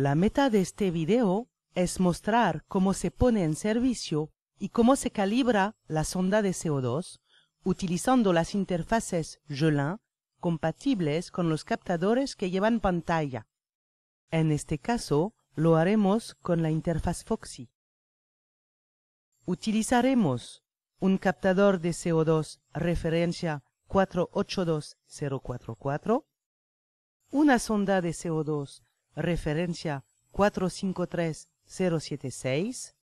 La meta de este video es mostrar cómo se pone en servicio y cómo se calibra la sonda de CO2 utilizando las interfaces Jolin compatibles con los captadores que llevan pantalla. En este caso, lo haremos con la interfaz Foxy. Utilizaremos un captador de CO2 referencia 482044, una sonda de CO2 referencia 453076,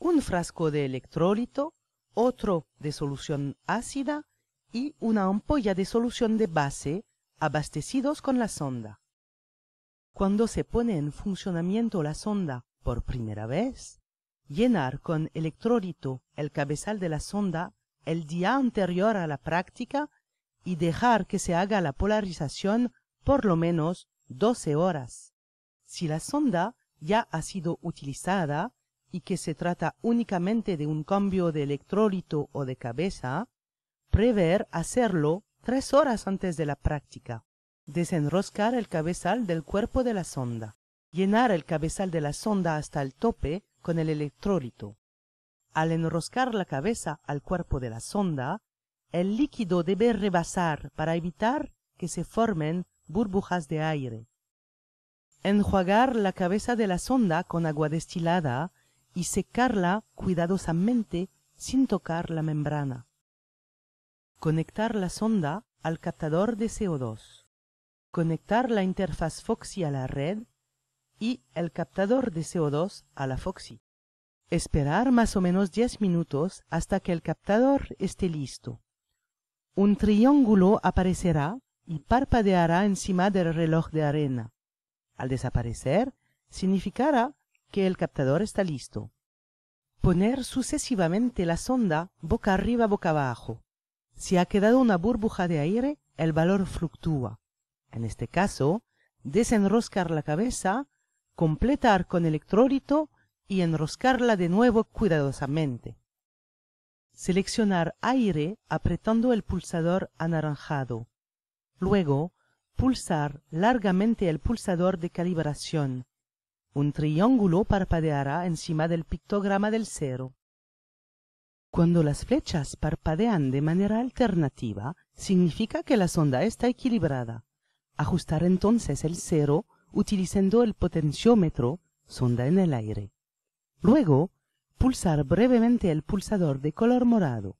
un frasco de electrólito, otro de solución ácida y una ampolla de solución de base abastecidos con la sonda. Cuando se pone en funcionamiento la sonda por primera vez, llenar con electrólito el cabezal de la sonda el día anterior a la práctica y dejar que se haga la polarización por lo menos 12 horas si la sonda ya ha sido utilizada y que se trata únicamente de un cambio de electrólito o de cabeza prever hacerlo tres horas antes de la práctica desenroscar el cabezal del cuerpo de la sonda llenar el cabezal de la sonda hasta el tope con el electrólito al enroscar la cabeza al cuerpo de la sonda el líquido debe rebasar para evitar que se formen burbujas de aire. Enjuagar la cabeza de la sonda con agua destilada y secarla cuidadosamente sin tocar la membrana. Conectar la sonda al captador de CO2. Conectar la interfaz Foxy a la red y el captador de CO2 a la Foxy. Esperar más o menos 10 minutos hasta que el captador esté listo. Un triángulo aparecerá y parpadeará encima del reloj de arena. Al desaparecer, significará que el captador está listo. Poner sucesivamente la sonda boca arriba, boca abajo. Si ha quedado una burbuja de aire, el valor fluctúa. En este caso, desenroscar la cabeza, completar con electrólito y enroscarla de nuevo cuidadosamente. Seleccionar aire apretando el pulsador anaranjado. Luego, pulsar largamente el pulsador de calibración. Un triángulo parpadeará encima del pictograma del cero. Cuando las flechas parpadean de manera alternativa, significa que la sonda está equilibrada. Ajustar entonces el cero utilizando el potenciómetro, sonda en el aire. Luego, pulsar brevemente el pulsador de color morado.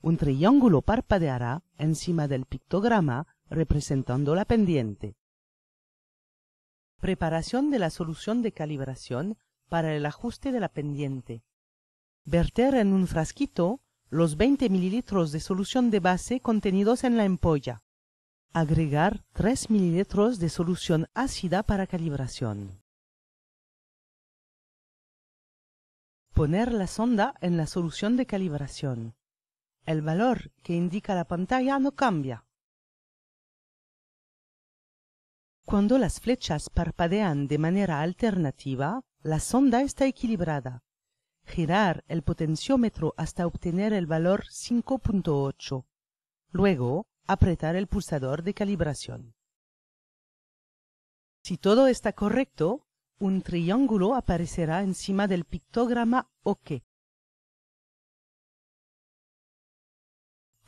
Un triángulo parpadeará encima del pictograma representando la pendiente. Preparación de la solución de calibración para el ajuste de la pendiente. Verter en un frasquito los 20 mililitros de solución de base contenidos en la empolla. Agregar 3 mililitros de solución ácida para calibración. Poner la sonda en la solución de calibración. El valor que indica la pantalla no cambia. Cuando las flechas parpadean de manera alternativa, la sonda está equilibrada. Girar el potenciómetro hasta obtener el valor 5.8. Luego, apretar el pulsador de calibración. Si todo está correcto, un triángulo aparecerá encima del pictograma OK.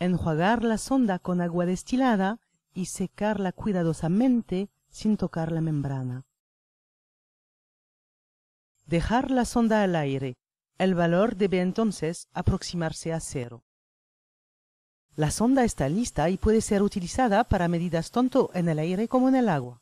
Enjuagar la sonda con agua destilada y secarla cuidadosamente sin tocar la membrana. Dejar la sonda al aire. El valor debe entonces aproximarse a cero. La sonda está lista y puede ser utilizada para medidas tanto en el aire como en el agua.